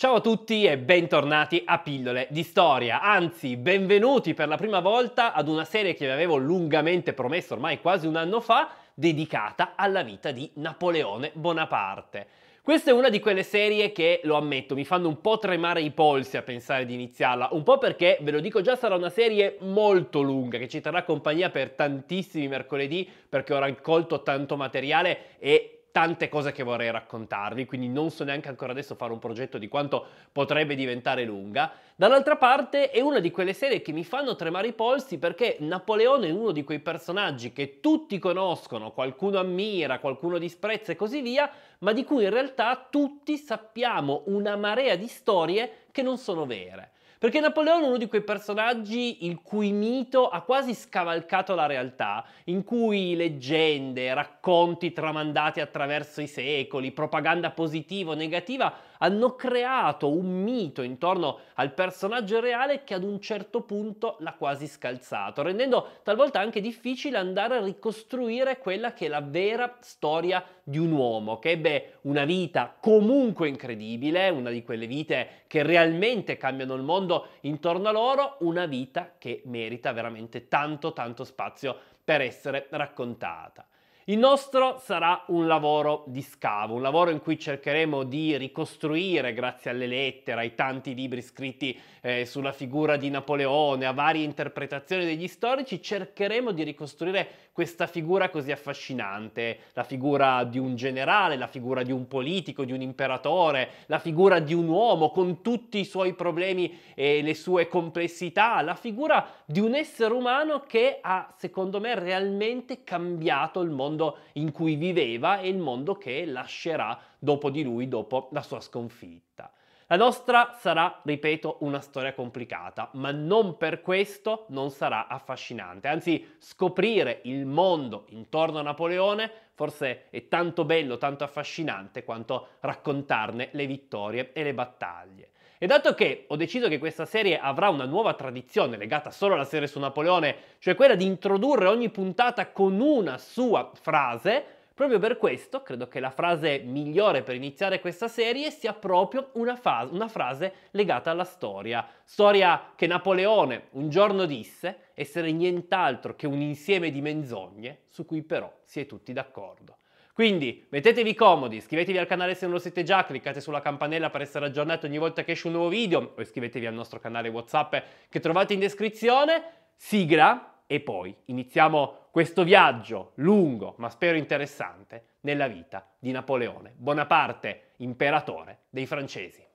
Ciao a tutti e bentornati a Pillole di Storia, anzi benvenuti per la prima volta ad una serie che vi avevo lungamente promesso ormai quasi un anno fa, dedicata alla vita di Napoleone Bonaparte. Questa è una di quelle serie che, lo ammetto, mi fanno un po' tremare i polsi a pensare di iniziarla, un po' perché, ve lo dico già, sarà una serie molto lunga che ci terrà compagnia per tantissimi mercoledì perché ho raccolto tanto materiale e tante cose che vorrei raccontarvi, quindi non so neanche ancora adesso fare un progetto di quanto potrebbe diventare lunga. Dall'altra parte è una di quelle serie che mi fanno tremare i polsi perché Napoleone è uno di quei personaggi che tutti conoscono, qualcuno ammira, qualcuno disprezza e così via, ma di cui in realtà tutti sappiamo una marea di storie che non sono vere. Perché Napoleone è uno di quei personaggi il cui mito ha quasi scavalcato la realtà, in cui leggende, racconti tramandati attraverso i secoli, propaganda positiva o negativa hanno creato un mito intorno al personaggio reale che ad un certo punto l'ha quasi scalzato, rendendo talvolta anche difficile andare a ricostruire quella che è la vera storia di un uomo che ebbe una vita comunque incredibile, una di quelle vite che realmente cambiano il mondo intorno a loro, una vita che merita veramente tanto tanto spazio per essere raccontata. Il nostro sarà un lavoro di scavo, un lavoro in cui cercheremo di ricostruire, grazie alle lettere, ai tanti libri scritti eh, sulla figura di Napoleone, a varie interpretazioni degli storici, cercheremo di ricostruire questa figura così affascinante, la figura di un generale, la figura di un politico, di un imperatore, la figura di un uomo con tutti i suoi problemi e le sue complessità, la figura di un essere umano che ha, secondo me, realmente cambiato il mondo mondo in cui viveva e il mondo che lascerà dopo di lui, dopo la sua sconfitta. La nostra sarà, ripeto, una storia complicata, ma non per questo non sarà affascinante. Anzi, scoprire il mondo intorno a Napoleone forse è tanto bello, tanto affascinante quanto raccontarne le vittorie e le battaglie. E dato che ho deciso che questa serie avrà una nuova tradizione legata solo alla serie su Napoleone, cioè quella di introdurre ogni puntata con una sua frase, proprio per questo credo che la frase migliore per iniziare questa serie sia proprio una, fase, una frase legata alla storia. Storia che Napoleone un giorno disse essere nient'altro che un insieme di menzogne su cui però si è tutti d'accordo. Quindi mettetevi comodi, iscrivetevi al canale se non lo siete già, cliccate sulla campanella per essere aggiornati ogni volta che esce un nuovo video o iscrivetevi al nostro canale WhatsApp che trovate in descrizione. Sigla e poi iniziamo questo viaggio lungo ma spero interessante nella vita di Napoleone Bonaparte, imperatore dei francesi.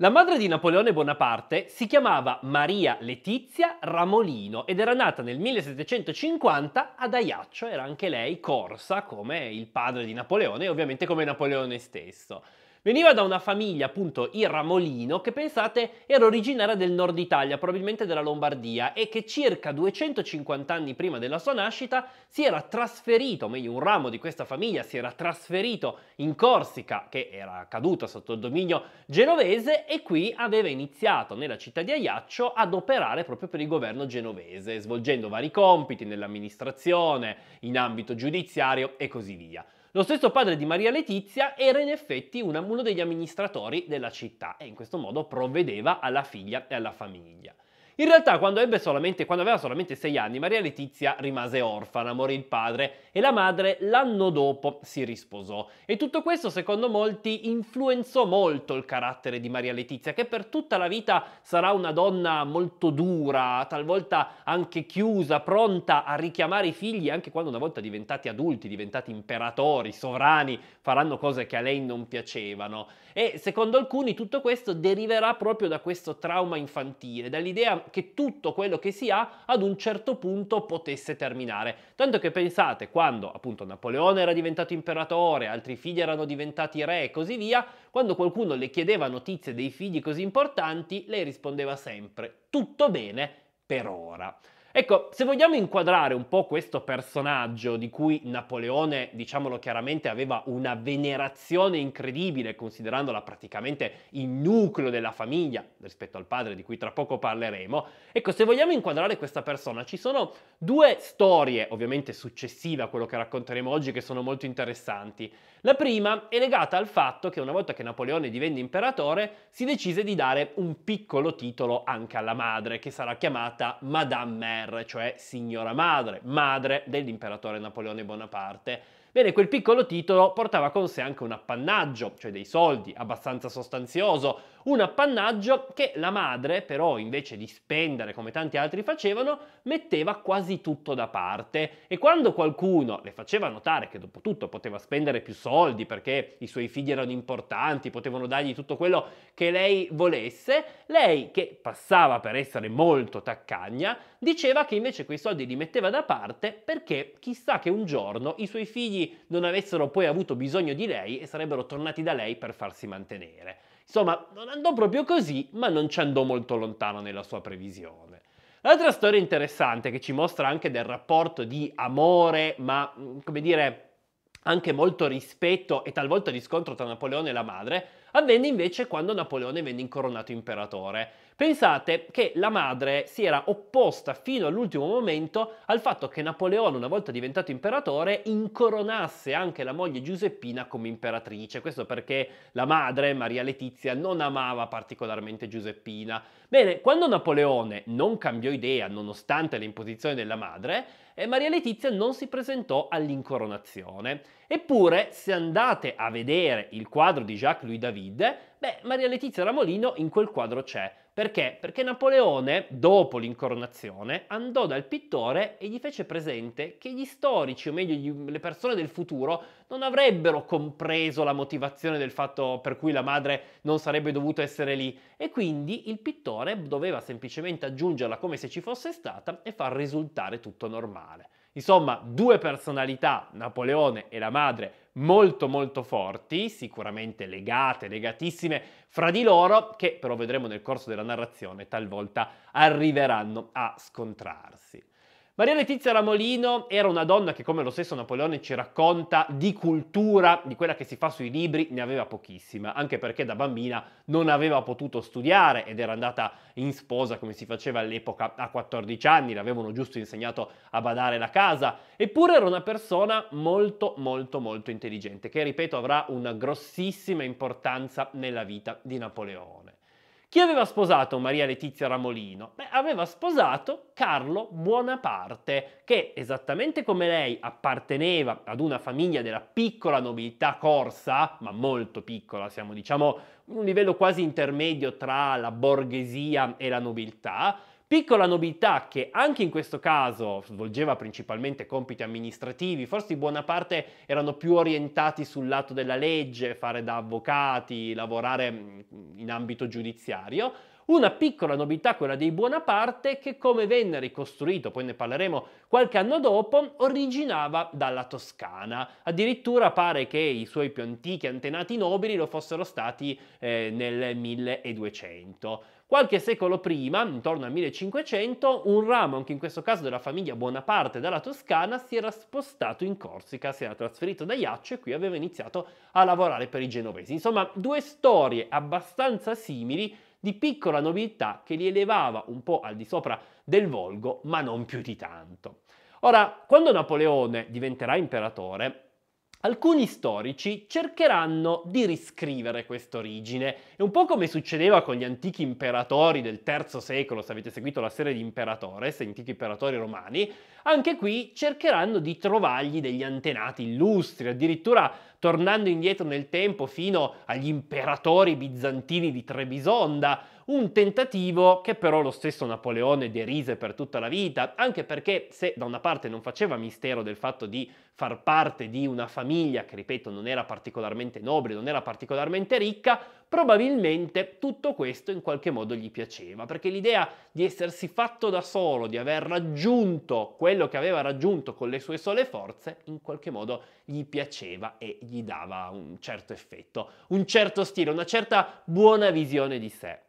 La madre di Napoleone Bonaparte si chiamava Maria Letizia Ramolino ed era nata nel 1750 ad Ajaccio, era anche lei corsa come il padre di Napoleone e ovviamente come Napoleone stesso. Veniva da una famiglia, appunto, il Ramolino, che pensate era originaria del nord Italia, probabilmente della Lombardia, e che circa 250 anni prima della sua nascita si era trasferito, meglio un ramo di questa famiglia si era trasferito in Corsica, che era caduta sotto il dominio genovese, e qui aveva iniziato nella città di Ajaccio ad operare proprio per il governo genovese, svolgendo vari compiti nell'amministrazione, in ambito giudiziario e così via. Lo stesso padre di Maria Letizia era in effetti una, uno degli amministratori della città e in questo modo provvedeva alla figlia e alla famiglia. In realtà quando, solamente, quando aveva solamente 6 anni Maria Letizia rimase orfana, morì il padre e la madre l'anno dopo si risposò. E tutto questo secondo molti influenzò molto il carattere di Maria Letizia che per tutta la vita sarà una donna molto dura, talvolta anche chiusa, pronta a richiamare i figli anche quando una volta diventati adulti, diventati imperatori, sovrani, faranno cose che a lei non piacevano. E secondo alcuni tutto questo deriverà proprio da questo trauma infantile, dall'idea che tutto quello che si ha ad un certo punto potesse terminare. Tanto che pensate, quando appunto Napoleone era diventato imperatore, altri figli erano diventati re e così via, quando qualcuno le chiedeva notizie dei figli così importanti, lei rispondeva sempre tutto bene per ora. Ecco, se vogliamo inquadrare un po' questo personaggio di cui Napoleone, diciamolo chiaramente, aveva una venerazione incredibile, considerandola praticamente il nucleo della famiglia rispetto al padre di cui tra poco parleremo, ecco, se vogliamo inquadrare questa persona ci sono due storie, ovviamente successive a quello che racconteremo oggi, che sono molto interessanti. La prima è legata al fatto che una volta che Napoleone divenne imperatore si decise di dare un piccolo titolo anche alla madre, che sarà chiamata Madame Mary. Mère, cioè signora madre, madre dell'imperatore Napoleone Bonaparte. Bene, quel piccolo titolo portava con sé anche un appannaggio, cioè dei soldi, abbastanza sostanzioso, un appannaggio che la madre però invece di spendere come tanti altri facevano metteva quasi tutto da parte e quando qualcuno le faceva notare che dopo tutto poteva spendere più soldi perché i suoi figli erano importanti, potevano dargli tutto quello che lei volesse, lei che passava per essere molto taccagna diceva che invece quei soldi li metteva da parte perché chissà che un giorno i suoi figli non avessero poi avuto bisogno di lei e sarebbero tornati da lei per farsi mantenere. Insomma, non andò proprio così, ma non ci andò molto lontano nella sua previsione. L'altra storia interessante che ci mostra anche del rapporto di amore, ma come dire anche molto rispetto e talvolta riscontro tra Napoleone e la madre, avvenne invece quando Napoleone venne incoronato imperatore. Pensate che la madre si era opposta fino all'ultimo momento al fatto che Napoleone, una volta diventato imperatore, incoronasse anche la moglie Giuseppina come imperatrice. Questo perché la madre, Maria Letizia, non amava particolarmente Giuseppina. Bene, quando Napoleone non cambiò idea nonostante le imposizioni della madre, eh, Maria Letizia non si presentò all'incoronazione. Eppure, se andate a vedere il quadro di Jacques-Louis David, beh, Maria Letizia Ramolino in quel quadro c'è perché? Perché Napoleone, dopo l'incoronazione, andò dal pittore e gli fece presente che gli storici, o meglio gli, le persone del futuro, non avrebbero compreso la motivazione del fatto per cui la madre non sarebbe dovuta essere lì e quindi il pittore doveva semplicemente aggiungerla come se ci fosse stata e far risultare tutto normale. Insomma, due personalità, Napoleone e la madre, molto molto forti, sicuramente legate, legatissime fra di loro, che però vedremo nel corso della narrazione talvolta arriveranno a scontrarsi. Maria Letizia Ramolino era una donna che, come lo stesso Napoleone ci racconta, di cultura, di quella che si fa sui libri, ne aveva pochissima, anche perché da bambina non aveva potuto studiare ed era andata in sposa come si faceva all'epoca a 14 anni, le avevano giusto insegnato a badare la casa, eppure era una persona molto molto molto intelligente, che ripeto avrà una grossissima importanza nella vita di Napoleone. Chi aveva sposato Maria Letizia Ramolino? Beh, aveva sposato Carlo Buonaparte, che esattamente come lei apparteneva ad una famiglia della piccola nobiltà corsa, ma molto piccola, siamo diciamo un livello quasi intermedio tra la borghesia e la nobiltà, Piccola novità che anche in questo caso svolgeva principalmente compiti amministrativi, forse in buona parte erano più orientati sul lato della legge, fare da avvocati, lavorare mm, in ambito giudiziario, una piccola novità, quella dei Buonaparte, che come venne ricostruito, poi ne parleremo qualche anno dopo, originava dalla Toscana. Addirittura pare che i suoi più antichi antenati nobili lo fossero stati eh, nel 1200. Qualche secolo prima, intorno al 1500, un ramo, anche in questo caso della famiglia Buonaparte dalla Toscana, si era spostato in Corsica, si era trasferito da Iaccio e qui aveva iniziato a lavorare per i genovesi. Insomma, due storie abbastanza simili di piccola nobiltà che li elevava un po' al di sopra del volgo, ma non più di tanto. Ora, quando Napoleone diventerà imperatore, Alcuni storici cercheranno di riscrivere questa origine. È un po' come succedeva con gli antichi imperatori del III secolo, se avete seguito la serie di Imperatores, antichi imperatori romani, anche qui cercheranno di trovargli degli antenati illustri, addirittura tornando indietro nel tempo fino agli imperatori bizantini di Trebisonda, un tentativo che però lo stesso Napoleone derise per tutta la vita, anche perché se da una parte non faceva mistero del fatto di far parte di una famiglia che, ripeto, non era particolarmente nobile, non era particolarmente ricca, probabilmente tutto questo in qualche modo gli piaceva, perché l'idea di essersi fatto da solo, di aver raggiunto quello che aveva raggiunto con le sue sole forze, in qualche modo gli piaceva e gli dava un certo effetto, un certo stile, una certa buona visione di sé.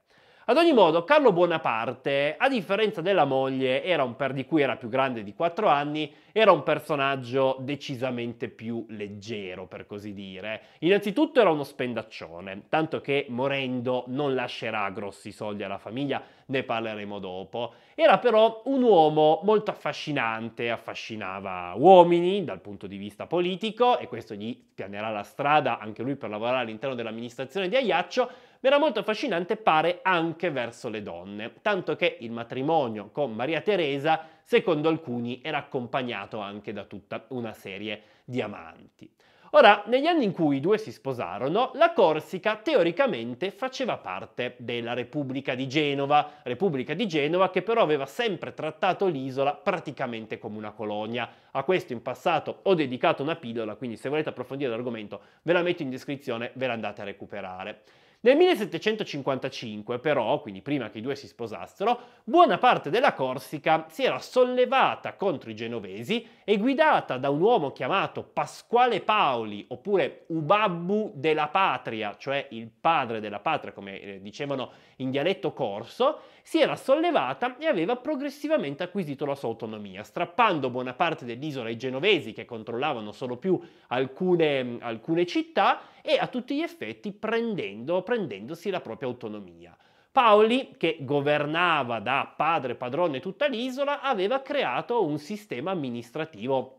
Ad ogni modo, Carlo Bonaparte, a differenza della moglie, era un per, di cui era più grande di 4 anni, era un personaggio decisamente più leggero, per così dire. Innanzitutto era uno spendaccione, tanto che morendo non lascerà grossi soldi alla famiglia, ne parleremo dopo. Era però un uomo molto affascinante, affascinava uomini dal punto di vista politico e questo gli pianerà la strada anche lui per lavorare all'interno dell'amministrazione di Aiaccio, era molto affascinante pare anche verso le donne, tanto che il matrimonio con Maria Teresa, secondo alcuni, era accompagnato anche da tutta una serie di amanti. Ora, negli anni in cui i due si sposarono, la Corsica teoricamente faceva parte della Repubblica di Genova, Repubblica di Genova che però aveva sempre trattato l'isola praticamente come una colonia. A questo in passato ho dedicato una pillola, quindi se volete approfondire l'argomento ve la metto in descrizione, ve la andate a recuperare. Nel 1755 però, quindi prima che i due si sposassero, buona parte della Corsica si era sollevata contro i genovesi e guidata da un uomo chiamato Pasquale Paoli, oppure Ubabbu della Patria, cioè il padre della patria, come eh, dicevano in dialetto corso, si era sollevata e aveva progressivamente acquisito la sua autonomia, strappando buona parte dell'isola ai genovesi che controllavano solo più alcune, alcune città e a tutti gli effetti prendendo, prendendosi la propria autonomia. Paoli, che governava da padre padrone tutta l'isola, aveva creato un sistema amministrativo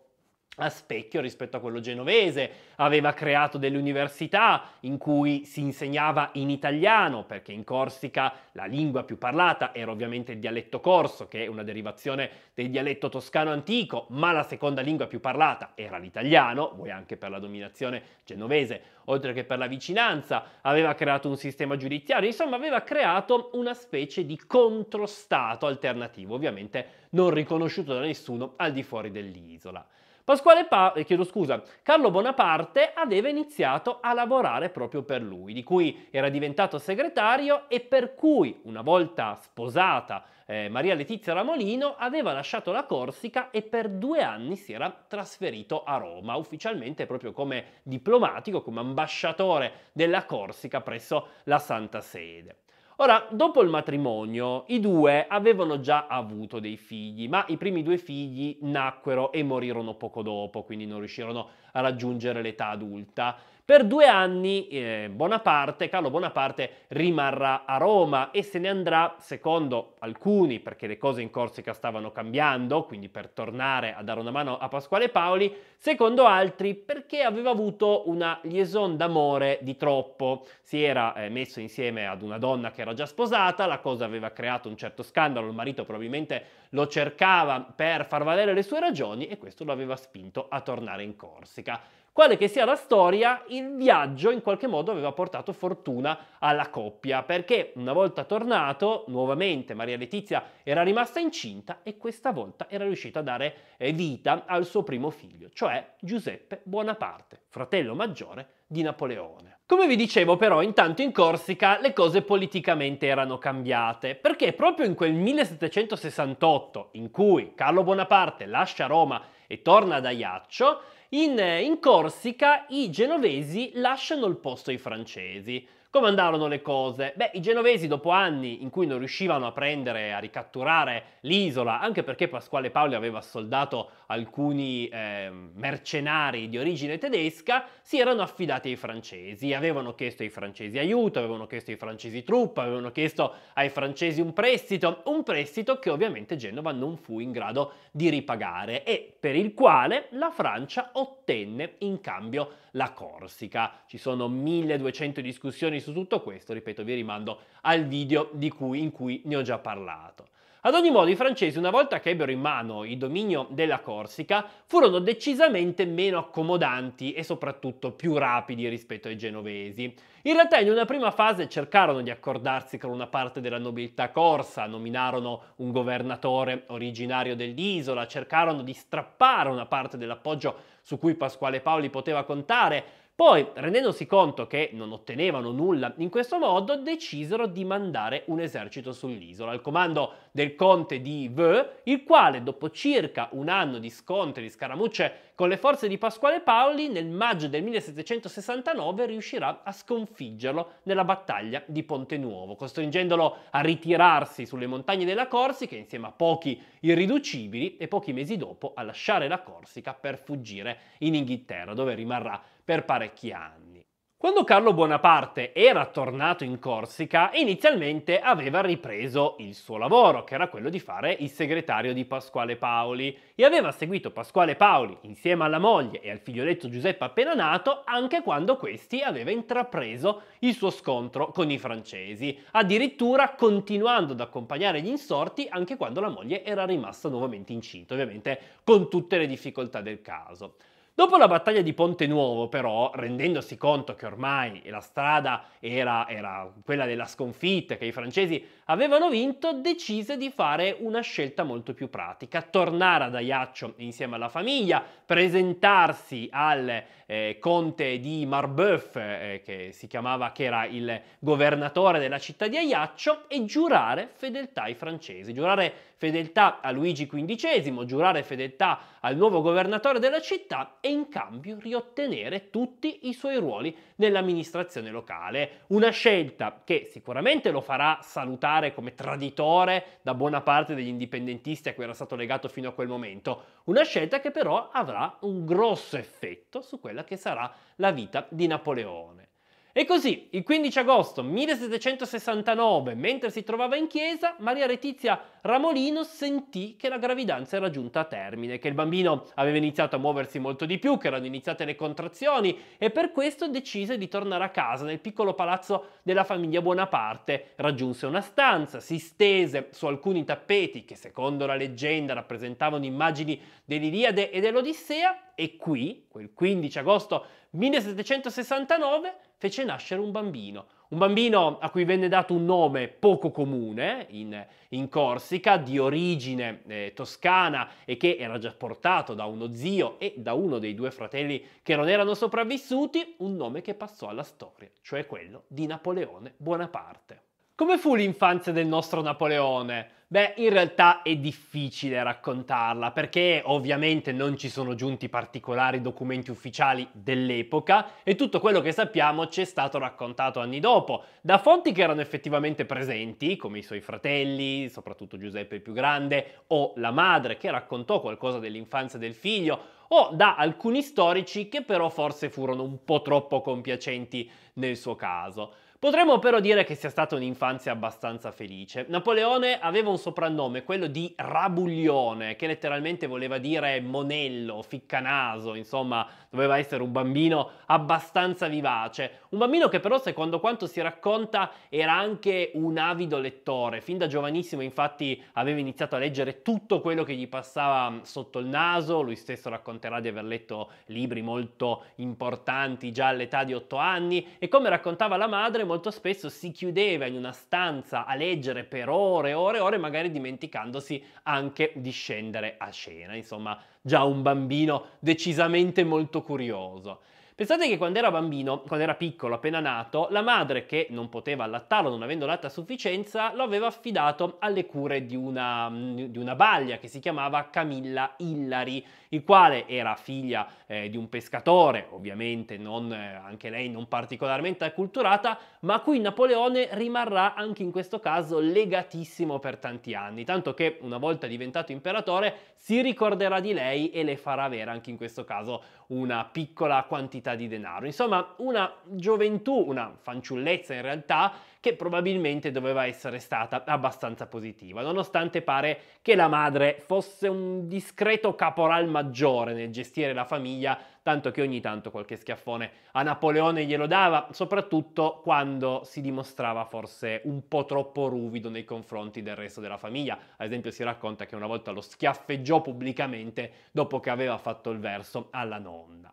a specchio rispetto a quello genovese, aveva creato delle università in cui si insegnava in italiano, perché in Corsica la lingua più parlata era ovviamente il dialetto corso, che è una derivazione del dialetto toscano antico, ma la seconda lingua più parlata era l'italiano, vuoi anche per la dominazione genovese, oltre che per la vicinanza, aveva creato un sistema giudiziario, insomma aveva creato una specie di controstato alternativo, ovviamente non riconosciuto da nessuno al di fuori dell'isola. Pasquale pa- eh, chiedo scusa, Carlo Bonaparte aveva iniziato a lavorare proprio per lui, di cui era diventato segretario e per cui, una volta sposata eh, Maria Letizia Ramolino, aveva lasciato la Corsica e per due anni si era trasferito a Roma, ufficialmente proprio come diplomatico, come ambasciatore della Corsica presso la Santa Sede. Ora, dopo il matrimonio, i due avevano già avuto dei figli, ma i primi due figli nacquero e morirono poco dopo, quindi non riuscirono a raggiungere l'età adulta. Per due anni eh, Bonaparte, Carlo Bonaparte rimarrà a Roma e se ne andrà, secondo alcuni, perché le cose in Corsica stavano cambiando, quindi per tornare a dare una mano a Pasquale Paoli, secondo altri perché aveva avuto una liaison d'amore di troppo. Si era eh, messo insieme ad una donna che era già sposata, la cosa aveva creato un certo scandalo, il marito probabilmente lo cercava per far valere le sue ragioni e questo lo aveva spinto a tornare in Corsica. Quale che sia la storia, il viaggio in qualche modo aveva portato fortuna alla coppia, perché una volta tornato, nuovamente Maria Letizia era rimasta incinta e questa volta era riuscita a dare eh, vita al suo primo figlio, cioè Giuseppe Buonaparte, fratello maggiore di Napoleone. Come vi dicevo però, intanto in Corsica le cose politicamente erano cambiate, perché proprio in quel 1768 in cui Carlo Bonaparte lascia Roma e torna ad Aiaccio, in, in Corsica i genovesi lasciano il posto ai francesi. Come andarono le cose? Beh, i genovesi dopo anni in cui non riuscivano a prendere, a ricatturare l'isola, anche perché Pasquale Paoli aveva soldato alcuni eh, mercenari di origine tedesca, si erano affidati ai francesi, avevano chiesto ai francesi aiuto, avevano chiesto ai francesi truppa, avevano chiesto ai francesi un prestito, un prestito che ovviamente Genova non fu in grado di ripagare e per il quale la Francia ottenne in cambio la Corsica. Ci sono 1200 discussioni su tutto questo, ripeto vi rimando al video cui, in cui ne ho già parlato. Ad ogni modo, i francesi, una volta che ebbero in mano il dominio della Corsica, furono decisamente meno accomodanti e soprattutto più rapidi rispetto ai genovesi. In realtà, in una prima fase cercarono di accordarsi con una parte della nobiltà corsa, nominarono un governatore originario dell'isola, cercarono di strappare una parte dell'appoggio su cui Pasquale Paoli poteva contare poi, rendendosi conto che non ottenevano nulla in questo modo, decisero di mandare un esercito sull'isola al comando del conte di Veux, il quale, dopo circa un anno di scontri e di scaramucce con le forze di Pasquale Paoli, nel maggio del 1769 riuscirà a sconfiggerlo nella battaglia di Ponte Nuovo, costringendolo a ritirarsi sulle montagne della Corsica insieme a pochi irriducibili e pochi mesi dopo a lasciare la Corsica per fuggire in Inghilterra, dove rimarrà per parecchi anni. Quando Carlo Bonaparte era tornato in Corsica, inizialmente aveva ripreso il suo lavoro, che era quello di fare il segretario di Pasquale Paoli, e aveva seguito Pasquale Paoli insieme alla moglie e al figlioletto Giuseppe appena nato anche quando questi aveva intrapreso il suo scontro con i francesi, addirittura continuando ad accompagnare gli insorti anche quando la moglie era rimasta nuovamente incinta, ovviamente con tutte le difficoltà del caso. Dopo la battaglia di Ponte Nuovo, però, rendendosi conto che ormai la strada era, era quella della sconfitta, che i francesi avevano vinto, decise di fare una scelta molto più pratica, tornare ad Ajaccio insieme alla famiglia, presentarsi al eh, conte di Marbeuf, eh, che si chiamava, che era il governatore della città di Ajaccio, e giurare fedeltà ai francesi, giurare fedeltà a Luigi XV, giurare fedeltà al nuovo governatore della città e in cambio riottenere tutti i suoi ruoli nell'amministrazione locale. Una scelta che sicuramente lo farà salutare dichiarare come traditore da buona parte degli indipendentisti a cui era stato legato fino a quel momento, una scelta che però avrà un grosso effetto su quella che sarà la vita di Napoleone. E così, il 15 agosto 1769, mentre si trovava in chiesa, Maria Letizia Ramolino sentì che la gravidanza era giunta a termine, che il bambino aveva iniziato a muoversi molto di più, che erano iniziate le contrazioni e per questo decise di tornare a casa nel piccolo palazzo della famiglia Buonaparte. Raggiunse una stanza, si stese su alcuni tappeti che secondo la leggenda rappresentavano immagini dell'Iliade e dell'Odissea e qui, quel 15 agosto 1769, fece nascere un bambino. Un bambino a cui venne dato un nome poco comune eh, in, in Corsica, di origine eh, toscana e che era già portato da uno zio e da uno dei due fratelli che non erano sopravvissuti, un nome che passò alla storia, cioè quello di Napoleone Bonaparte. Come fu l'infanzia del nostro Napoleone? Beh, in realtà è difficile raccontarla perché ovviamente non ci sono giunti particolari documenti ufficiali dell'epoca e tutto quello che sappiamo ci è stato raccontato anni dopo, da fonti che erano effettivamente presenti, come i suoi fratelli, soprattutto Giuseppe il più grande, o la madre che raccontò qualcosa dell'infanzia del figlio, o da alcuni storici che però forse furono un po' troppo compiacenti nel suo caso. Potremmo però dire che sia stata un'infanzia abbastanza felice. Napoleone aveva un soprannome, quello di Rabuglione, che letteralmente voleva dire monello, ficcanaso, insomma, doveva essere un bambino abbastanza vivace, un bambino che però, secondo quanto si racconta, era anche un avido lettore. Fin da giovanissimo, infatti, aveva iniziato a leggere tutto quello che gli passava mm, sotto il naso. Lui stesso racconterà di aver letto libri molto importanti già all'età di 8 anni e come raccontava la madre, molto spesso si chiudeva in una stanza a leggere per ore e ore e ore, magari dimenticandosi anche di scendere a cena. Insomma, già un bambino decisamente molto curioso. Pensate che quando era bambino, quando era piccolo, appena nato, la madre che non poteva allattarlo, non avendo latte a sufficienza, lo aveva affidato alle cure di una, di una baglia che si chiamava Camilla Illari, il quale era figlia eh, di un pescatore, ovviamente non, eh, anche lei non particolarmente acculturata, ma a cui Napoleone rimarrà anche in questo caso legatissimo per tanti anni, tanto che una volta diventato imperatore si ricorderà di lei e le farà avere anche in questo caso una piccola quantità di denaro. Insomma, una gioventù, una fanciullezza in realtà, che probabilmente doveva essere stata abbastanza positiva, nonostante pare che la madre fosse un discreto caporal maggiore nel gestire la famiglia, tanto che ogni tanto qualche schiaffone a Napoleone glielo dava, soprattutto quando si dimostrava forse un po' troppo ruvido nei confronti del resto della famiglia. Ad esempio si racconta che una volta lo schiaffeggiò pubblicamente dopo che aveva fatto il verso alla nonna.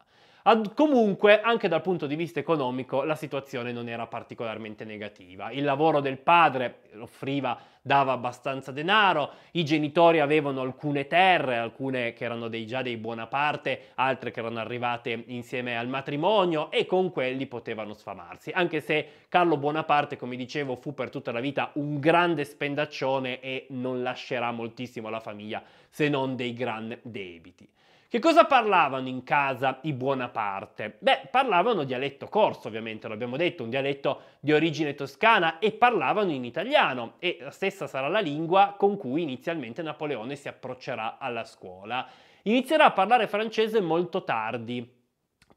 Ad, comunque, anche dal punto di vista economico, la situazione non era particolarmente negativa. Il lavoro del padre offriva, dava abbastanza denaro, i genitori avevano alcune terre, alcune che erano dei, già dei buona parte, altre che erano arrivate insieme al matrimonio e con quelli potevano sfamarsi. Anche se Carlo Buonaparte, come dicevo, fu per tutta la vita un grande spendaccione e non lascerà moltissimo alla famiglia se non dei gran debiti. Che cosa parlavano in casa i Buonaparte? Beh, parlavano dialetto corso, ovviamente, l'abbiamo detto, un dialetto di origine toscana e parlavano in italiano e la stessa sarà la lingua con cui inizialmente Napoleone si approccerà alla scuola. Inizierà a parlare francese molto tardi,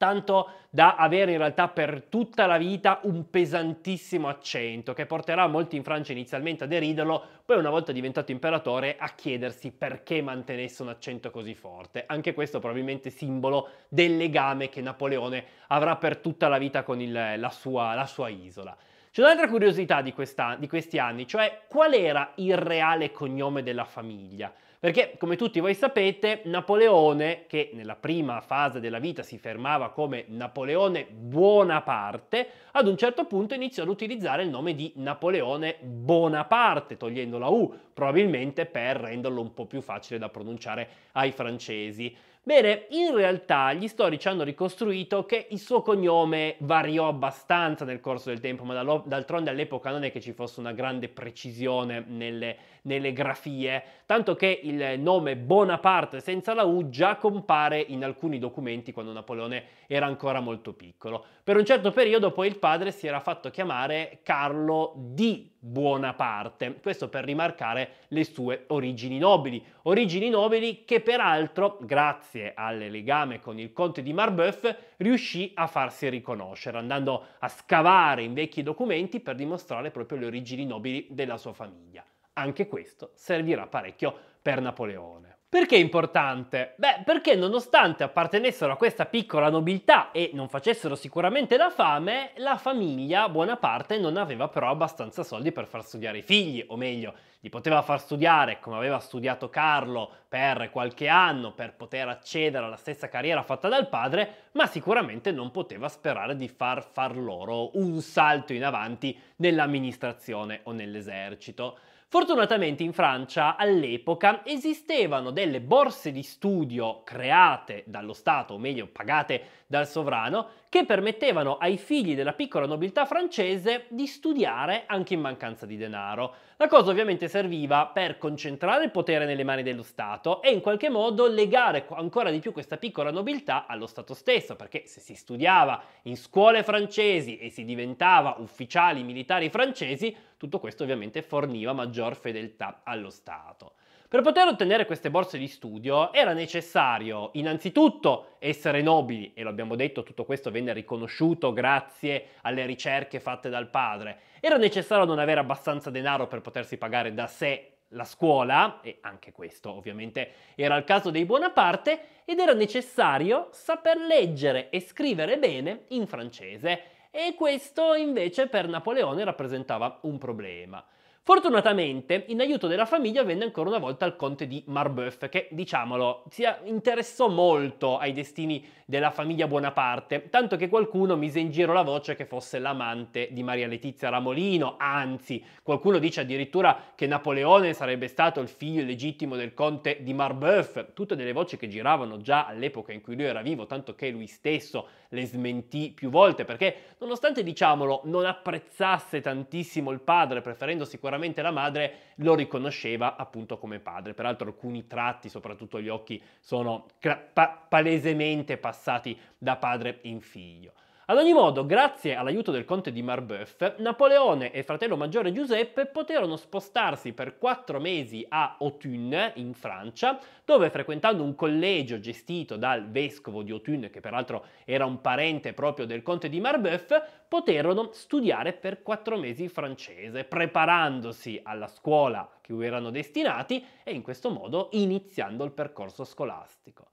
tanto da avere in realtà per tutta la vita un pesantissimo accento che porterà molti in Francia inizialmente a deriderlo, poi una volta diventato imperatore a chiedersi perché mantenesse un accento così forte. Anche questo probabilmente simbolo del legame che Napoleone avrà per tutta la vita con il, la, sua, la sua isola. C'è un'altra curiosità di, questa, di questi anni, cioè qual era il reale cognome della famiglia? Perché, come tutti voi sapete, Napoleone, che nella prima fase della vita si fermava come Napoleone Buonaparte, ad un certo punto iniziò ad utilizzare il nome di Napoleone Bonaparte, togliendo la U, probabilmente per renderlo un po' più facile da pronunciare ai francesi. Bene, in realtà gli storici hanno ricostruito che il suo cognome variò abbastanza nel corso del tempo, ma d'altronde all'epoca non è che ci fosse una grande precisione nelle nelle grafie, tanto che il nome Bonaparte senza la U già compare in alcuni documenti quando Napoleone era ancora molto piccolo. Per un certo periodo poi il padre si era fatto chiamare Carlo di Buonaparte, questo per rimarcare le sue origini nobili, origini nobili che peraltro, grazie al legame con il conte di Marbeuf, riuscì a farsi riconoscere, andando a scavare in vecchi documenti per dimostrare proprio le origini nobili della sua famiglia. Anche questo servirà parecchio per Napoleone. Perché è importante? Beh, perché nonostante appartenessero a questa piccola nobiltà e non facessero sicuramente la fame, la famiglia, buona parte, non aveva però abbastanza soldi per far studiare i figli, o meglio, li poteva far studiare come aveva studiato Carlo per qualche anno per poter accedere alla stessa carriera fatta dal padre, ma sicuramente non poteva sperare di far far loro un salto in avanti nell'amministrazione o nell'esercito. Fortunatamente in Francia all'epoca esistevano delle borse di studio create dallo Stato, o meglio pagate dal sovrano, che permettevano ai figli della piccola nobiltà francese di studiare anche in mancanza di denaro. La cosa ovviamente serviva per concentrare il potere nelle mani dello Stato e in qualche modo legare ancora di più questa piccola nobiltà allo Stato stesso, perché se si studiava in scuole francesi e si diventava ufficiali militari francesi, tutto questo ovviamente forniva maggior fedeltà allo Stato. Per poter ottenere queste borse di studio era necessario innanzitutto essere nobili, e lo abbiamo detto, tutto questo venne riconosciuto grazie alle ricerche fatte dal padre. Era necessario non avere abbastanza denaro per potersi pagare da sé la scuola, e anche questo ovviamente era il caso dei Buonaparte, ed era necessario saper leggere e scrivere bene in francese. E questo invece per Napoleone rappresentava un problema. Fortunatamente, in aiuto della famiglia venne ancora una volta il conte di Marbeuf, che, diciamolo, si interessò molto ai destini della famiglia Buonaparte, tanto che qualcuno mise in giro la voce che fosse l'amante di Maria Letizia Ramolino, anzi, qualcuno dice addirittura che Napoleone sarebbe stato il figlio illegittimo del conte di Marbeuf, tutte delle voci che giravano già all'epoca in cui lui era vivo, tanto che lui stesso le smentì più volte perché nonostante diciamolo non apprezzasse tantissimo il padre preferendo sicuramente la madre lo riconosceva appunto come padre peraltro alcuni tratti soprattutto gli occhi sono pa- palesemente passati da padre in figlio ad ogni modo, grazie all'aiuto del conte di Marbeuf, Napoleone e fratello maggiore Giuseppe poterono spostarsi per quattro mesi a Autunne, in Francia, dove frequentando un collegio gestito dal vescovo di Autunne, che peraltro era un parente proprio del conte di Marbeuf, poterono studiare per quattro mesi francese, preparandosi alla scuola che cui erano destinati e in questo modo iniziando il percorso scolastico.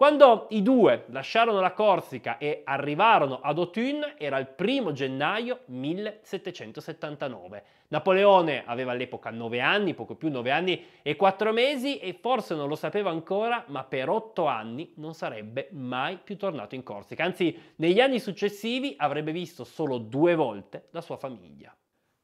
Quando i due lasciarono la Corsica e arrivarono ad Autun era il primo gennaio 1779. Napoleone aveva all'epoca 9 anni, poco più 9 anni e 4 mesi e forse non lo sapeva ancora, ma per 8 anni non sarebbe mai più tornato in Corsica. Anzi, negli anni successivi avrebbe visto solo due volte la sua famiglia.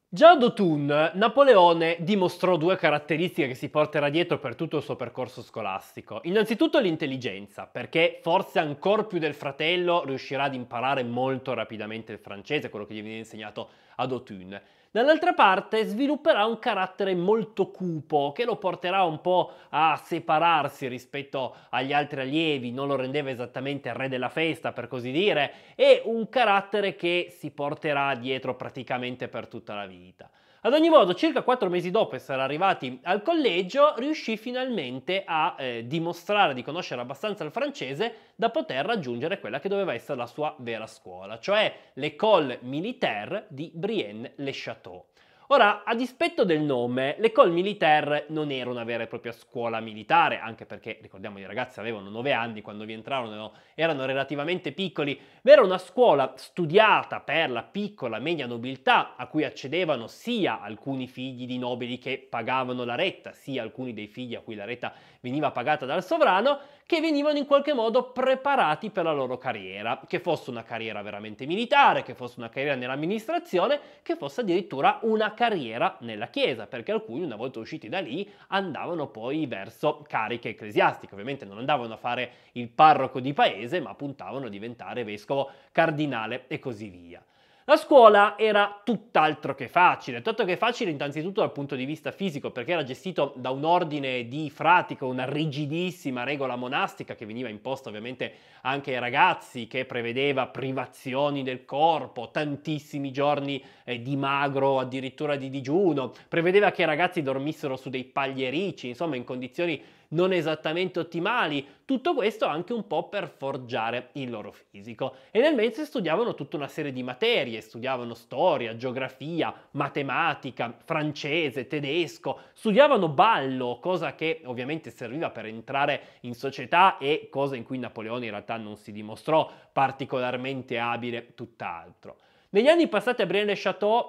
Già ad Autun, Napoleone dimostrò due caratteristiche che si porterà dietro per tutto il suo percorso scolastico. Innanzitutto l'intelligenza, perché forse ancor più del fratello riuscirà ad imparare molto rapidamente il francese, quello che gli viene insegnato ad Autun. Dall'altra parte svilupperà un carattere molto cupo che lo porterà un po' a separarsi rispetto agli altri allievi, non lo rendeva esattamente il re della festa per così dire, e un carattere che si porterà dietro praticamente per tutta la vita. Ad ogni modo, circa quattro mesi dopo essere arrivati al collegio, riuscì finalmente a eh, dimostrare di conoscere abbastanza il francese da poter raggiungere quella che doveva essere la sua vera scuola, cioè l'École Militaire di Brienne-le-Château. Ora, a dispetto del nome, l'école militaire non era una vera e propria scuola militare, anche perché, ricordiamo, i ragazzi avevano 9 anni quando vi entrarono, erano relativamente piccoli, ma era una scuola studiata per la piccola media nobiltà, a cui accedevano sia alcuni figli di nobili che pagavano la retta, sia alcuni dei figli a cui la retta veniva pagata dal sovrano, che venivano in qualche modo preparati per la loro carriera, che fosse una carriera veramente militare, che fosse una carriera nell'amministrazione, che fosse addirittura una carriera nella Chiesa, perché alcuni una volta usciti da lì andavano poi verso cariche ecclesiastiche, ovviamente non andavano a fare il parroco di paese, ma puntavano a diventare vescovo, cardinale e così via. La scuola era tutt'altro che facile, tanto che facile innanzitutto dal punto di vista fisico, perché era gestito da un ordine di fratico, una rigidissima regola monastica che veniva imposta ovviamente anche ai ragazzi, che prevedeva privazioni del corpo, tantissimi giorni eh, di magro, addirittura di digiuno, prevedeva che i ragazzi dormissero su dei paglierici, insomma in condizioni non esattamente ottimali, tutto questo anche un po' per forgiare il loro fisico. E nel mentre studiavano tutta una serie di materie, studiavano storia, geografia, matematica, francese, tedesco, studiavano ballo, cosa che ovviamente serviva per entrare in società e cosa in cui Napoleone in realtà non si dimostrò particolarmente abile, tutt'altro. Negli anni passati a brienne le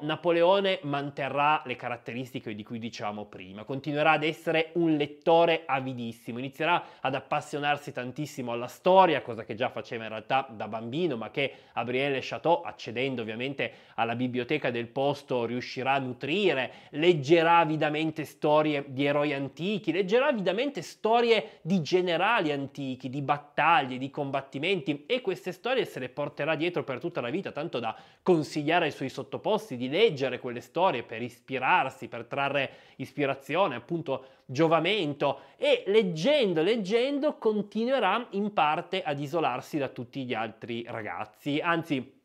Napoleone manterrà le caratteristiche di cui dicevamo prima, continuerà ad essere un lettore avidissimo, inizierà ad appassionarsi tantissimo alla storia, cosa che già faceva in realtà da bambino, ma che a brienne le accedendo ovviamente alla biblioteca del posto, riuscirà a nutrire, leggerà avidamente storie di eroi antichi, leggerà avidamente storie di generali antichi, di battaglie, di combattimenti e queste storie se le porterà dietro per tutta la vita, tanto da con consigliare ai suoi sottoposti di leggere quelle storie per ispirarsi, per trarre ispirazione, appunto giovamento e leggendo, leggendo continuerà in parte ad isolarsi da tutti gli altri ragazzi, anzi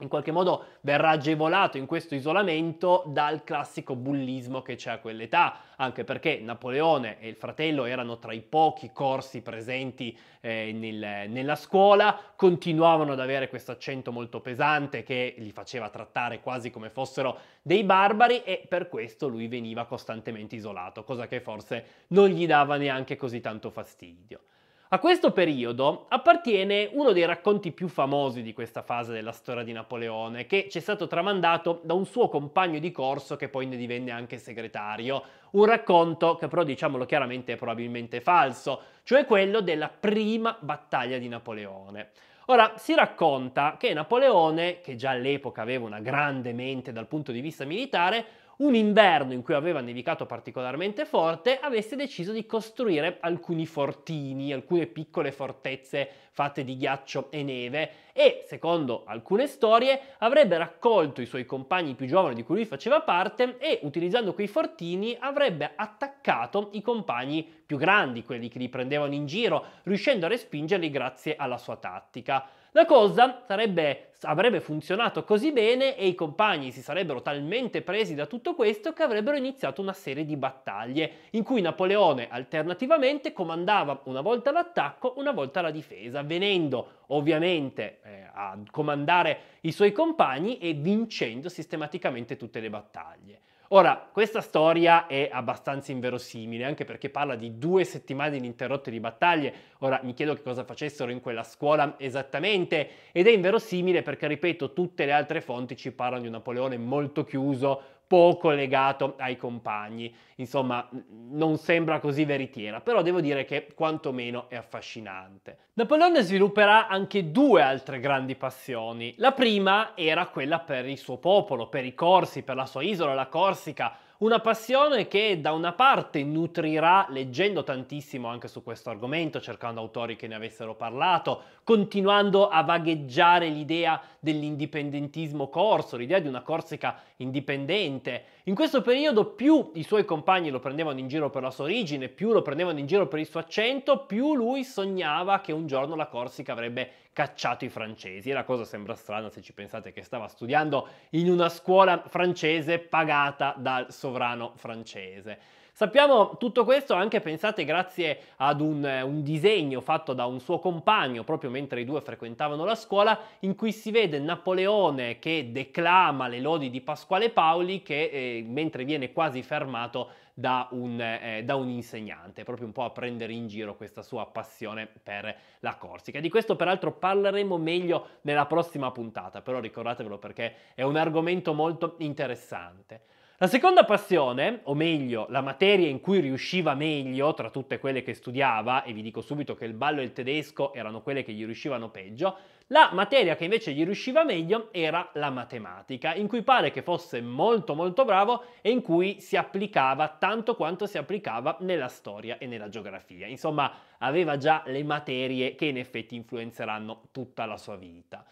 in qualche modo verrà agevolato in questo isolamento dal classico bullismo che c'è a quell'età, anche perché Napoleone e il fratello erano tra i pochi corsi presenti eh, nel, nella scuola, continuavano ad avere questo accento molto pesante che li faceva trattare quasi come fossero dei barbari e per questo lui veniva costantemente isolato, cosa che forse non gli dava neanche così tanto fastidio. A questo periodo appartiene uno dei racconti più famosi di questa fase della storia di Napoleone, che ci è stato tramandato da un suo compagno di corso che poi ne divenne anche segretario. Un racconto che però diciamolo chiaramente è probabilmente falso, cioè quello della prima battaglia di Napoleone. Ora, si racconta che Napoleone, che già all'epoca aveva una grande mente dal punto di vista militare, un inverno in cui aveva nevicato particolarmente forte, avesse deciso di costruire alcuni fortini, alcune piccole fortezze fatte di ghiaccio e neve e, secondo alcune storie, avrebbe raccolto i suoi compagni più giovani di cui lui faceva parte e, utilizzando quei fortini, avrebbe attaccato i compagni più grandi, quelli che li prendevano in giro, riuscendo a respingerli grazie alla sua tattica. La cosa sarebbe, avrebbe funzionato così bene e i compagni si sarebbero talmente presi da tutto questo che avrebbero iniziato una serie di battaglie in cui Napoleone alternativamente comandava una volta l'attacco, una volta la difesa, venendo ovviamente eh, a comandare i suoi compagni e vincendo sistematicamente tutte le battaglie. Ora, questa storia è abbastanza inverosimile, anche perché parla di due settimane ininterrotte di battaglie. Ora, mi chiedo che cosa facessero in quella scuola esattamente, ed è inverosimile perché, ripeto, tutte le altre fonti ci parlano di un Napoleone molto chiuso, poco legato ai compagni. Insomma, non sembra così veritiera, però devo dire che quantomeno è affascinante. Napoleone svilupperà anche due altre grandi passioni. La prima era quella per il suo popolo, per i corsi, per la sua isola, la Corsica, una passione che da una parte nutrirà leggendo tantissimo anche su questo argomento, cercando autori che ne avessero parlato, continuando a vagheggiare l'idea dell'indipendentismo corso, l'idea di una Corsica indipendente. In questo periodo più i suoi compagni lo prendevano in giro per la sua origine, più lo prendevano in giro per il suo accento, più lui sognava che un giorno la Corsica avrebbe cacciato i francesi. E la cosa sembra strana se ci pensate che stava studiando in una scuola francese pagata dal sovrano francese. Sappiamo tutto questo anche, pensate, grazie ad un, eh, un disegno fatto da un suo compagno proprio mentre i due frequentavano la scuola, in cui si vede Napoleone che declama le lodi di Pasquale Paoli che eh, mentre viene quasi fermato da un, eh, da un, insegnante, proprio un po' a prendere in giro questa sua passione per la Corsica. Di questo peraltro parleremo meglio nella prossima puntata, però ricordatevelo perché è un argomento molto interessante. La seconda passione, o meglio, la materia in cui riusciva meglio tra tutte quelle che studiava, e vi dico subito che il ballo e il tedesco erano quelle che gli riuscivano peggio, la materia che invece gli riusciva meglio era la matematica, in cui pare che fosse molto molto bravo e in cui si applicava tanto quanto si applicava nella storia e nella geografia. Insomma, aveva già le materie che in effetti influenzeranno tutta la sua vita.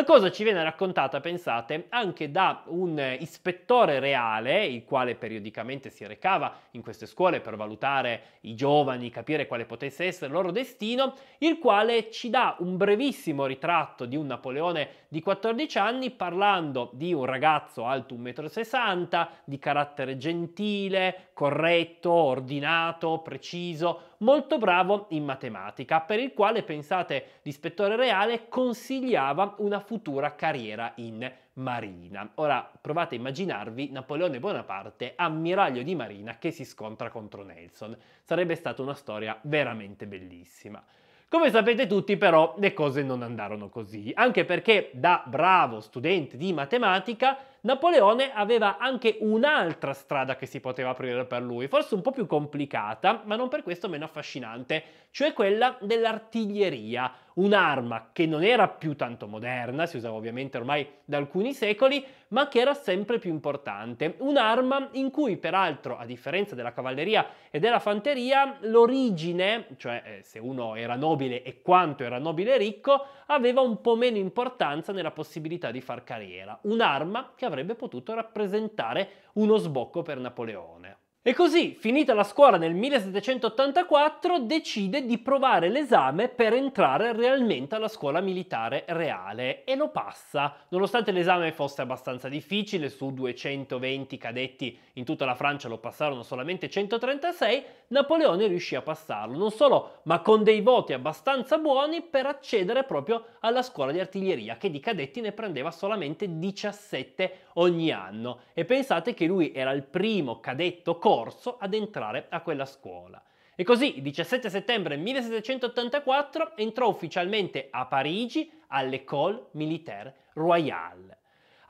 La cosa ci viene raccontata, pensate, anche da un ispettore reale, il quale periodicamente si recava in queste scuole per valutare i giovani, capire quale potesse essere il loro destino, il quale ci dà un brevissimo ritratto di un Napoleone di 14 anni parlando di un ragazzo alto 1,60 m, di carattere gentile, corretto, ordinato, preciso, molto bravo in matematica, per il quale, pensate, l'ispettore reale consigliava una futura carriera in marina. Ora provate a immaginarvi Napoleone Bonaparte, ammiraglio di marina, che si scontra contro Nelson. Sarebbe stata una storia veramente bellissima. Come sapete tutti però le cose non andarono così, anche perché da bravo studente di matematica Napoleone aveva anche un'altra strada che si poteva aprire per lui, forse un po' più complicata, ma non per questo meno affascinante, cioè quella dell'artiglieria, un'arma che non era più tanto moderna, si usava ovviamente ormai da alcuni secoli, ma che era sempre più importante. Un'arma in cui peraltro, a differenza della cavalleria e della fanteria, l'origine, cioè eh, se uno era nobile e quanto era nobile e ricco, aveva un po' meno importanza nella possibilità di far carriera. Un'arma che avrebbe potuto rappresentare uno sbocco per Napoleone. E così, finita la scuola nel 1784, decide di provare l'esame per entrare realmente alla scuola militare reale e lo passa. Nonostante l'esame fosse abbastanza difficile, su 220 cadetti in tutta la Francia lo passarono solamente 136, Napoleone riuscì a passarlo, non solo, ma con dei voti abbastanza buoni per accedere proprio alla scuola di artiglieria, che di cadetti ne prendeva solamente 17 ogni anno. E pensate che lui era il primo cadetto con corso ad entrare a quella scuola. E così il 17 settembre 1784 entrò ufficialmente a Parigi all'École Militaire Royale.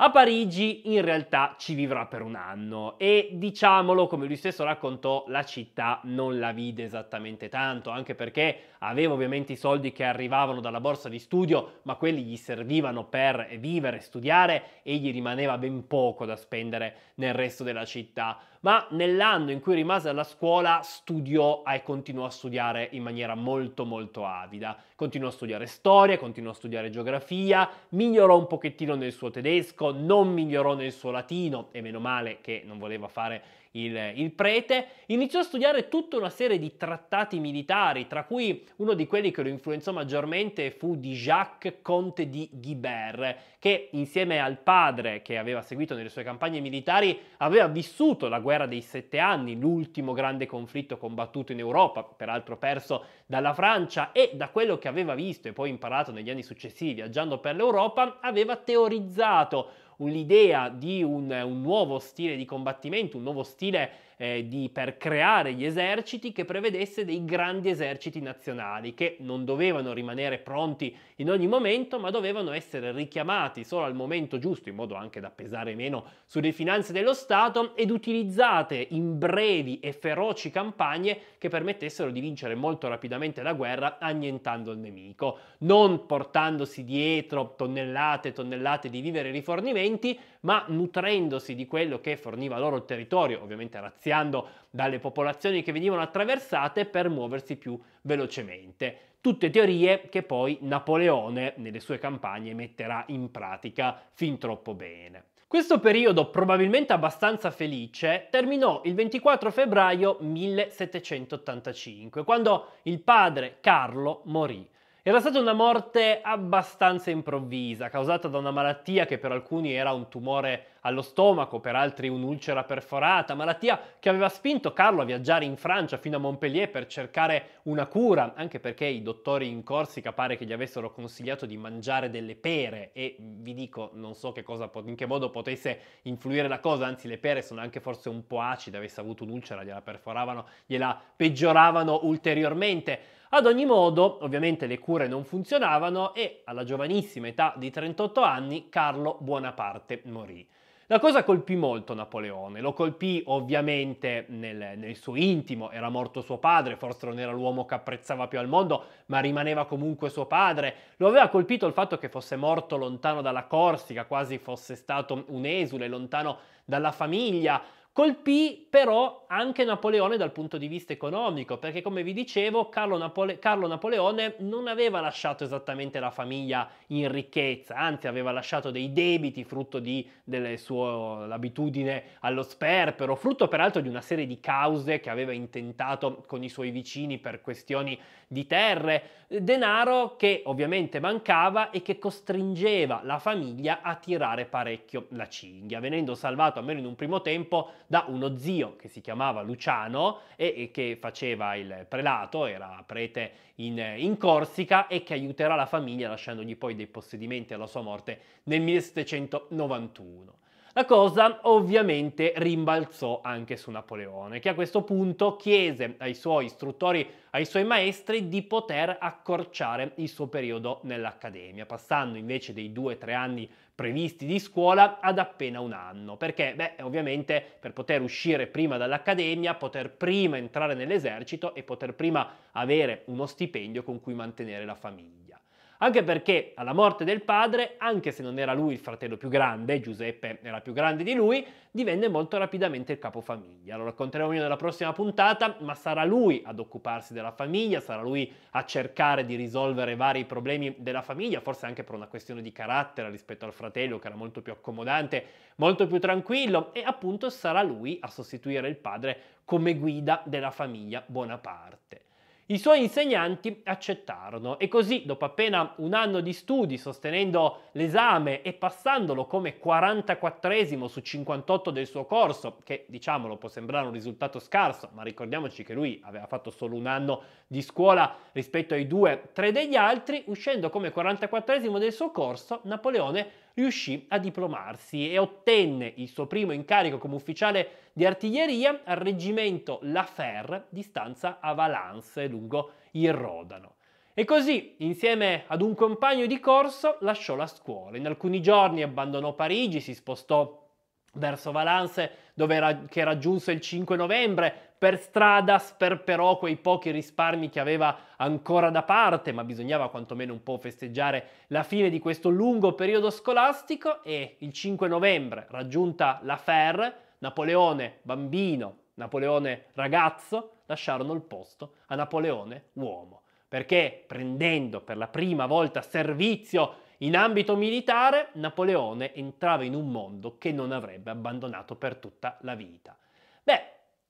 A Parigi in realtà ci vivrà per un anno e diciamolo, come lui stesso raccontò, la città non la vide esattamente tanto, anche perché aveva ovviamente i soldi che arrivavano dalla borsa di studio, ma quelli gli servivano per vivere, studiare e gli rimaneva ben poco da spendere nel resto della città ma nell'anno in cui rimase alla scuola studiò e continuò a studiare in maniera molto molto avida. Continuò a studiare storia, continuò a studiare geografia, migliorò un pochettino nel suo tedesco, non migliorò nel suo latino e meno male che non voleva fare il, il, prete, iniziò a studiare tutta una serie di trattati militari, tra cui uno di quelli che lo influenzò maggiormente fu di Jacques Conte di Guibert, che insieme al padre che aveva seguito nelle sue campagne militari aveva vissuto la guerra dei sette anni, l'ultimo grande conflitto combattuto in Europa, peraltro perso dalla Francia, e da quello che aveva visto e poi imparato negli anni successivi viaggiando per l'Europa, aveva teorizzato l'idea di un, un nuovo stile di combattimento, un nuovo stile eh, di, per creare gli eserciti che prevedesse dei grandi eserciti nazionali che non dovevano rimanere pronti in ogni momento ma dovevano essere richiamati solo al momento giusto in modo anche da pesare meno sulle finanze dello Stato ed utilizzate in brevi e feroci campagne che permettessero di vincere molto rapidamente la guerra annientando il nemico, non portandosi dietro tonnellate e tonnellate di vivere e rifornimenti ma nutrendosi di quello che forniva loro il territorio, ovviamente razziale spaziando dalle popolazioni che venivano attraversate per muoversi più velocemente. Tutte teorie che poi Napoleone nelle sue campagne metterà in pratica fin troppo bene. Questo periodo, probabilmente abbastanza felice, terminò il 24 febbraio 1785, quando il padre Carlo morì. Era stata una morte abbastanza improvvisa, causata da una malattia che per alcuni era un tumore allo stomaco, per altri un'ulcera perforata, malattia che aveva spinto Carlo a viaggiare in Francia fino a Montpellier per cercare una cura, anche perché i dottori in Corsica pare che gli avessero consigliato di mangiare delle pere e vi dico non so che cosa, in che modo potesse influire la cosa, anzi le pere sono anche forse un po' acide, avesse avuto un'ulcera gliela perforavano, gliela peggioravano ulteriormente. Ad ogni modo, ovviamente le cure non funzionavano e alla giovanissima età di 38 anni Carlo Buonaparte morì. La cosa colpì molto Napoleone, lo colpì ovviamente nel, nel, suo intimo, era morto suo padre, forse non era l'uomo che apprezzava più al mondo, ma rimaneva comunque suo padre, lo aveva colpito il fatto che fosse morto lontano dalla Corsica, quasi fosse stato un esule, lontano dalla famiglia, Colpì però anche Napoleone dal punto di vista economico, perché come vi dicevo Carlo, Napole- Carlo, Napoleone non aveva lasciato esattamente la famiglia in ricchezza, anzi aveva lasciato dei debiti frutto dell'abitudine allo sperpero, frutto peraltro di una serie di cause che aveva intentato con i suoi vicini per questioni di terre, denaro che ovviamente mancava e che costringeva la famiglia a tirare parecchio la cinghia, venendo salvato almeno in un primo tempo da uno zio che si chiamava Luciano e, e che faceva il prelato, era prete in, in, Corsica e che aiuterà la famiglia lasciandogli poi dei possedimenti alla sua morte nel 1791. La cosa ovviamente rimbalzò anche su Napoleone, che a questo punto chiese ai suoi istruttori, ai suoi maestri, di poter accorciare il suo periodo nell'accademia, passando invece dei due o tre anni previsti di scuola ad appena un anno, perché beh, ovviamente per poter uscire prima dall'accademia, poter prima entrare nell'esercito e poter prima avere uno stipendio con cui mantenere la famiglia. Anche perché alla morte del padre, anche se non era lui il fratello più grande, Giuseppe era più grande di lui, divenne molto rapidamente il capofamiglia. Lo racconteremo meglio nella prossima puntata, ma sarà lui ad occuparsi della famiglia, sarà lui a cercare di risolvere vari problemi della famiglia, forse anche per una questione di carattere rispetto al fratello che era molto più accomodante, molto più tranquillo e appunto sarà lui a sostituire il padre come guida della famiglia Bonaparte. I suoi insegnanti accettarono e così, dopo appena un anno di studi sostenendo l'esame e passandolo come 44 esimo su 58 del suo corso, che diciamolo può sembrare un risultato scarso, ma ricordiamoci che lui aveva fatto solo un anno di scuola rispetto ai due, tre degli altri, uscendo come 44 esimo del suo corso, Napoleone riuscì a diplomarsi e ottenne il suo primo incarico come ufficiale di artiglieria al reggimento Laferre di stanza a Valence lungo il Rodano. E così, insieme ad un compagno di corso, lasciò la scuola. In alcuni giorni abbandonò Parigi, si spostò verso Valence, dove che raggiunse il 5 novembre, per strada sperperò quei pochi risparmi che aveva ancora da parte, ma bisognava quantomeno un po' festeggiare la fine di questo lungo periodo scolastico e il 5 novembre, raggiunta la Ferre, Napoleone bambino, Napoleone ragazzo, lasciarono il posto a Napoleone uomo, perché prendendo per la prima volta servizio in ambito militare, Napoleone entrava in un mondo che non avrebbe abbandonato per tutta la vita. Beh,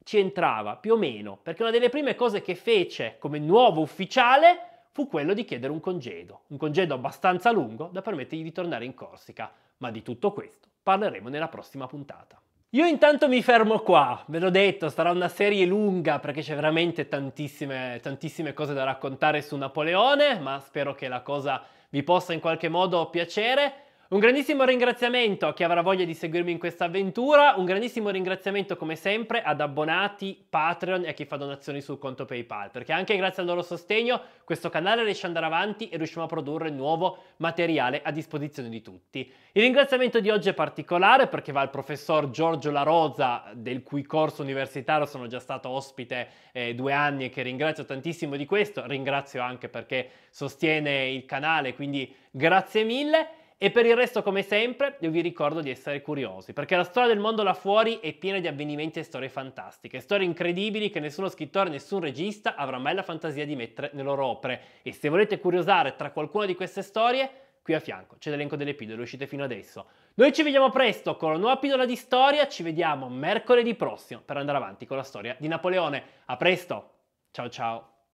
ci entrava più o meno, perché una delle prime cose che fece come nuovo ufficiale fu quello di chiedere un congedo, un congedo abbastanza lungo da permettergli di tornare in Corsica, ma di tutto questo parleremo nella prossima puntata. Io intanto mi fermo qua, ve l'ho detto, sarà una serie lunga perché c'è veramente tantissime, tantissime cose da raccontare su Napoleone, ma spero che la cosa vi possa in qualche modo piacere. Un grandissimo ringraziamento a chi avrà voglia di seguirmi in questa avventura, un grandissimo ringraziamento come sempre ad abbonati, Patreon e a chi fa donazioni sul conto PayPal, perché anche grazie al loro sostegno questo canale riesce ad andare avanti e riusciamo a produrre nuovo materiale a disposizione di tutti. Il ringraziamento di oggi è particolare perché va al professor Giorgio La Rosa, del cui corso universitario sono già stato ospite eh, due anni e che ringrazio tantissimo di questo, ringrazio anche perché sostiene il canale, quindi grazie mille. E per il resto, come sempre, io vi ricordo di essere curiosi, perché la storia del mondo là fuori è piena di avvenimenti e storie fantastiche, storie incredibili che nessuno scrittore, nessun regista avrà mai la fantasia di mettere nelle loro opere. E se volete curiosare tra qualcuna di queste storie, qui a fianco c'è l'elenco delle pillole uscite fino adesso. Noi ci vediamo presto con la nuova pillola di storia, ci vediamo mercoledì prossimo per andare avanti con la storia di Napoleone. A presto, ciao ciao!